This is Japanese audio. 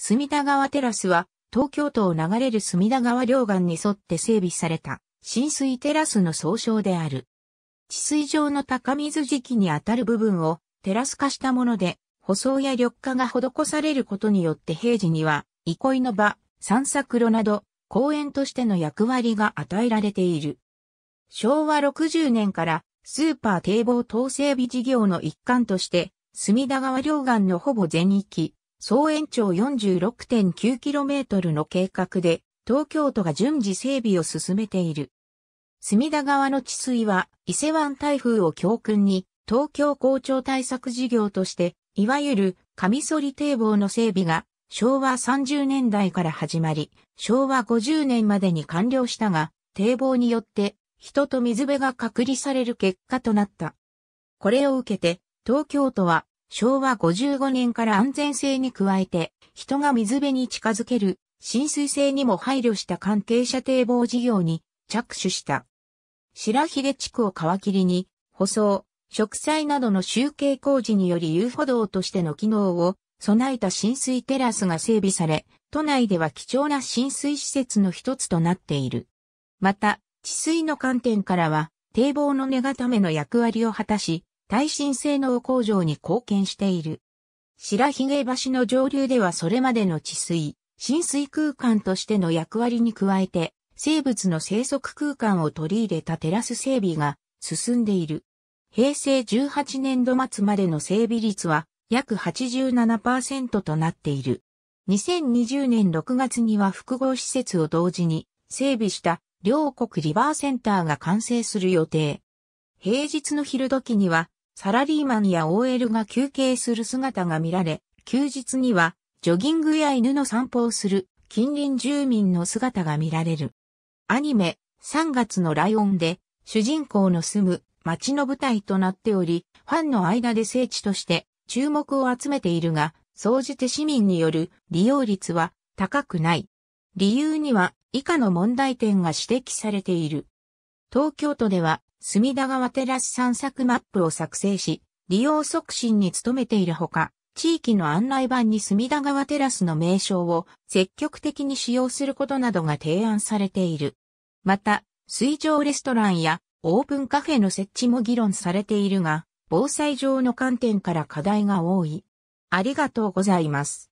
隅田川テラスは、東京都を流れる隅田川両岸に沿って整備された、浸水テラスの総称である。地水上の高水時期にあたる部分をテラス化したもので、舗装や緑化が施されることによって平時には、憩いの場、散策路など、公園としての役割が与えられている。昭和60年からスーパー堤防等整備事業の一環として、隅田川両岸のほぼ全域、総延長 46.9km の計画で、東京都が順次整備を進めている。隅田川の治水は、伊勢湾台風を教訓に、東京校長対策事業として、いわゆる、カミソリ堤防の整備が、昭和30年代から始まり、昭和50年までに完了したが、堤防によって、人と水辺が隔離される結果となった。これを受けて、東京都は昭和55年から安全性に加えて、人が水辺に近づける浸水性にも配慮した関係者堤防事業に着手した。白秀地区を皮切りに、舗装、植栽などの集計工事により遊歩道としての機能を備えた浸水テラスが整備され、都内では貴重な浸水施設の一つとなっている。また、治水の観点からは、堤防の根固めの役割を果たし、耐震性能向上に貢献している。白髭橋の上流ではそれまでの治水、浸水空間としての役割に加えて、生物の生息空間を取り入れたテラス整備が進んでいる。平成18年度末までの整備率は約87%となっている。2020年6月には複合施設を同時に整備した両国リバーセンターが完成する予定。平日の昼時にはサラリーマンや OL が休憩する姿が見られ、休日にはジョギングや犬の散歩をする近隣住民の姿が見られる。アニメ、3月のライオンで、主人公の住む街の舞台となっており、ファンの間で聖地として注目を集めているが、総じて市民による利用率は高くない。理由には以下の問題点が指摘されている。東京都では隅田川テラス散策マップを作成し、利用促進に努めているほか、地域の案内板に隅田川テラスの名称を積極的に使用することなどが提案されている。また、水上レストランやオープンカフェの設置も議論されているが、防災上の観点から課題が多い。ありがとうございます。